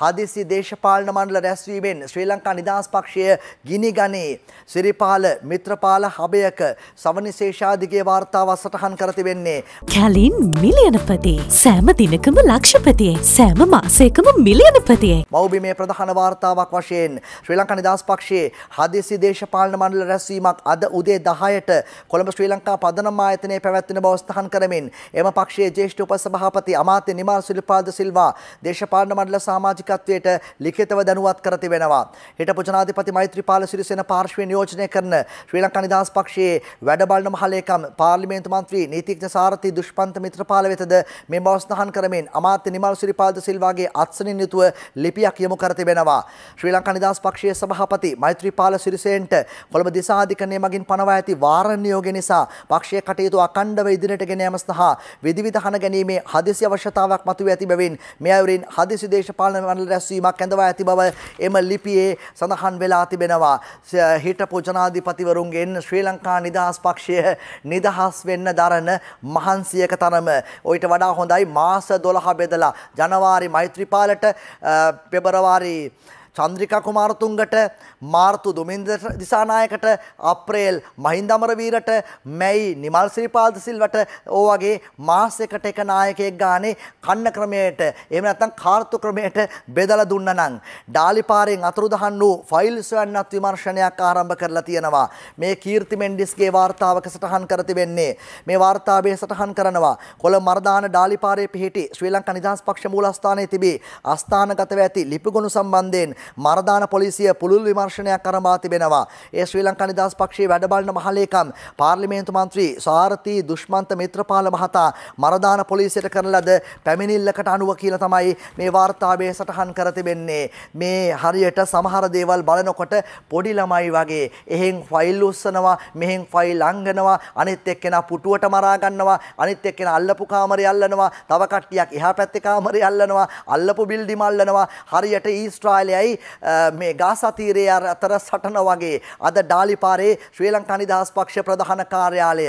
හදිසි දේශපාලන මණ්ඩල රැස්වීමෙන් ශ්‍රී ලංකා නිදහස් පක්ෂය ගිනි ගනී. සිරිපාල මිත්‍රපාල හබයක සමනිශේෂාධිගේ වාර්තාව සටහන් කර තිබෙන්නේ. කැලින් මිලියනපති සෑම දිනකම ලක්ෂපතියේ සෑම මාසයකම මිලියනපතියේ. මෞබිමේ ප්‍රධාන වාර්තාවක් වශයෙන් ශ්‍රී ලංකා නිදහස් පක්ෂයේ හදිසි දේශපාලන මණ්ඩල රැස්වීමක් අද උදේ 10ට කොළඹ ශ්‍රී ලංකා පදනම ආයතනයේ පැවැත්වෙන බව ස්ථාන කරමින් එම පක්ෂයේ ජ්‍යෙෂ්ඨ උපසභාපති අමාත්‍ය නිමාල් සිරිපාද සිල්වා දේශපාලන මණ්ඩල සමාජික දායකත්වයට ලිඛිතව දැනුවත් කර තිබෙනවා. හිටපු ජනාධිපති මෛත්‍රීපාල සිරිසේන පාර්ශ්වය නියෝජනය කරන ශ්‍රී ලංකා නිදහස් පක්ෂයේ වැඩ බලන මහලේකම් පාර්ලිමේන්තු මන්ත්‍රී නීතිඥ සාරථි දුෂ්පන්ත මිත්‍රපාල වෙතද මේ බව සඳහන් කරමින් අමාත්‍ය නිමල් සිරිපාද සිල්වාගේ අත්සනින් යුතුව ලිපියක් යොමු කර තිබෙනවා. ශ්‍රී ලංකා නිදහස් පක්ෂයේ සභාපති මෛත්‍රීපාල සිරිසේනට කොළඹ දිසාධිකරණය මගින් පනවා ඇති වාරණ නියෝගය නිසා පක්ෂයේ කටයුතු අඛණ්ඩව ඉදිරියට ගෙන යාම සඳහා විධිවිධ හන ගැනීමේ හදිසි අවශ්‍යතාවක් මතුව ඇති බැවින් මේ අයුරින් හදිසි දේශපාලන පැනල රැස්වීමක් ඇඳවා ඇති බව එම ලිපියේ සඳහන් වෙලා තිබෙනවා. හිටපු ජනාධිපතිවරුන්ගෙන් ශ්‍රී ලංකා නිදහස් පක්ෂය නිදහස් වෙන්න දරන මහන්සියක තරම. ඔයිට වඩා හොඳයි මාස දොළහ බෙදලා ජනවාරි මෛත්‍රීපාලට පෙබරවාරි චන්ද්‍රිකා කුමාරතුංගට මාර්තු දුමින්ද දිසානායකට අප්‍රේල් මහින්ද අමරවීරට මැයි නිමල් ශ්‍රීපාද සිල්වට ඕ වගේ මාසයකට එක නායකයෙක් ගානේ කන්න ක්‍රමයට එහෙම නැත්නම් කාර්තු ක්‍රමයට බෙදලා දුන්න නම් ඩාලිපාරෙන් අතුරුදහන් වූ ෆයිල් සොයන්නත් විමර්ශනයක් ආරම්භ කරලා තියෙනවා මේ කීර්ති මෙන්ඩිස්ගේ වාර්තාවක සටහන් කර තිබෙන්නේ මේ වාර්තාවේ සටහන් කරනවා කොළ මර්දාන ඩාලිපාරේ පිහිටි ශ්‍රී ලංකා නිදහස් පක්ෂ මූලස්ථානයේ තිබී අස්ථානගතව ඇති ලිපිගොනු සම්බන්ධයෙන් මරදාන පොලිසිය පුළුල් විමර්ශනයක් අරඹා තිබෙනවා. ඒ ශ්‍රී ලංකා නිදහස් පක්ෂයේ වැඩබලන මහලේකම් පාර්ලිමේන්තු මන්ත්‍රී සාරති දුෂ්මන්ත මිත්‍රපාල මහතා මරදාන පොලිසියට කරන ලද පැමිණිල්ලකට අනුව කියලා තමයි මේ වාර්තාවේ සටහන් කර තිබෙන්නේ. මේ හරියට සමහර දේවල් බලනකොට පොඩි ළමයි වගේ එහෙන් ෆයිල් උස්සනවා, මෙහෙන් ෆයිල් අංගනවා, අනිත් එක්කෙනා පුටුවට මරා ගන්නවා, අනිත් එක්කෙනා අල්ලපු කාමරේ අල්ලනවා, තව කට්ටියක් එහා පැත්තේ කාමරේ අල්ලනවා, අල්ලපු බිල්ඩිම අල්ලනවා. හරියට ඊස්ට්‍රායිලයයි හැබැයි මේ ගාසා තීරයේ අතර සටන වගේ අද ඩාලිපාරේ ශ්‍රී ලංකා නිදහස් පක්ෂ ප්‍රධාන කාර්යාලය